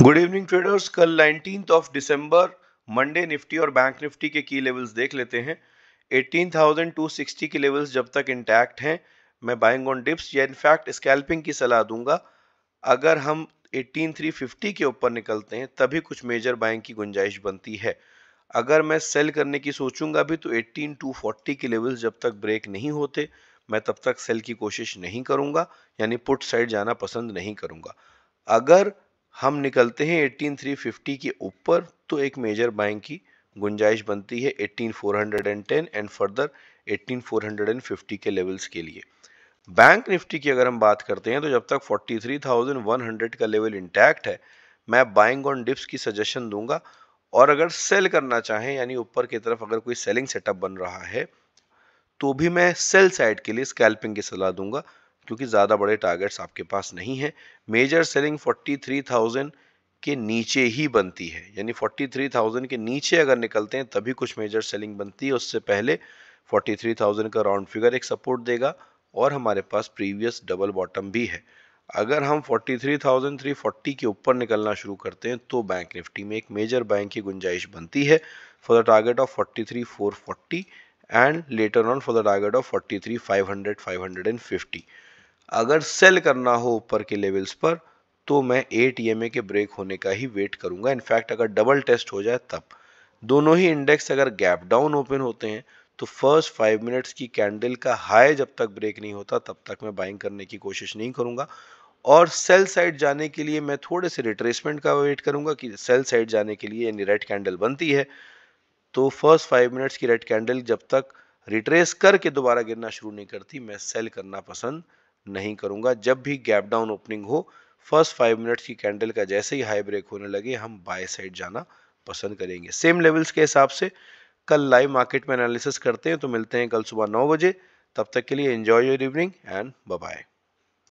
good evening traders कल nineteen of December Monday Nifty और bank Nifty के की लेवल्स देख लेते हैं 18,260 के लेवल्स जब तक इंटैक्ट हैं मैं बाइंग ऑन डिप्स या इनफैक्ट स्कैल्पिंग की सलाह दूंगा अगर हम 18,350 के ऊपर निकलते हैं तभी कुछ मेजर बाइंग की गुंजाइश बनती है अगर मैं सेल करने की सोचूंगा भी तो 18,240 के लेवल्स जब तक ब्रेक नहीं होते मैं तब तक सेल की कोशिश नहीं करूंगा यानी पुट साइड जाना पसंद नहीं करूंगा अगर हम निकलते हैं 18350 के ऊपर तो एक मेजर बाइंग की गुंजाइश बनती है 18410 एंड फर्दर 18450 के लेवल्स के लिए बैंक निफ्टी की अगर हम बात करते हैं तो जब तक 43,100 का लेवल इंटैक्ट है मैं बाइंग ऑन डिप्स की सजेशन दूंगा और अगर सेल करना चाहें यानी ऊपर की तरफ अगर कोई सेलिंग सेटअप बन रहा है तो भी मैं सेल साइड के लिए स्कैल्पिंग की सलाह दूंगा क्योंकि ज़्यादा बड़े टारगेट्स आपके पास नहीं है मेजर सेलिंग 43,000 के नीचे ही बनती है यानी 43,000 के नीचे अगर निकलते हैं तभी कुछ मेजर सेलिंग बनती है उससे पहले 43,000 का राउंड फिगर एक सपोर्ट देगा और हमारे पास प्रीवियस डबल बॉटम भी है अगर हम 43,340 के ऊपर निकलना शुरू करते हैं तो बैंक निफ्टी में एक मेजर बैंक की गुंजाइश बनती है for the target of forty and later on for the target of and fifty अगर सेल करना हो ऊपर के लेवल्स पर तो मैं एट ई के ब्रेक होने का ही वेट करूंगा इनफैक्ट अगर डबल टेस्ट हो जाए तब दोनों ही इंडेक्स अगर गैप डाउन ओपन होते हैं तो फर्स्ट फाइव मिनट्स की कैंडल का हाई जब तक ब्रेक नहीं होता तब तक मैं बाइंग करने की कोशिश नहीं करूंगा और सेल साइड जाने के लिए मैं थोड़े से रिट्रेसमेंट का वेट करूंगा कि सेल साइड जाने के लिए यानी रेड कैंडल बनती है तो फर्स्ट फाइव मिनट्स की रेड कैंडल जब तक रिट्रेस करके दोबारा गिरना शुरू नहीं करती मैं सेल करना पसंद नहीं करूंगा जब भी गैप डाउन ओपनिंग हो फर्स्ट फाइव मिनट्स की कैंडल का जैसे ही हाई ब्रेक होने लगे हम बाय साइड जाना पसंद करेंगे सेम लेवल्स के हिसाब से कल लाइव मार्केट में एनालिसिस करते हैं तो मिलते हैं कल सुबह नौ बजे तब तक के लिए enjoy your evening and bye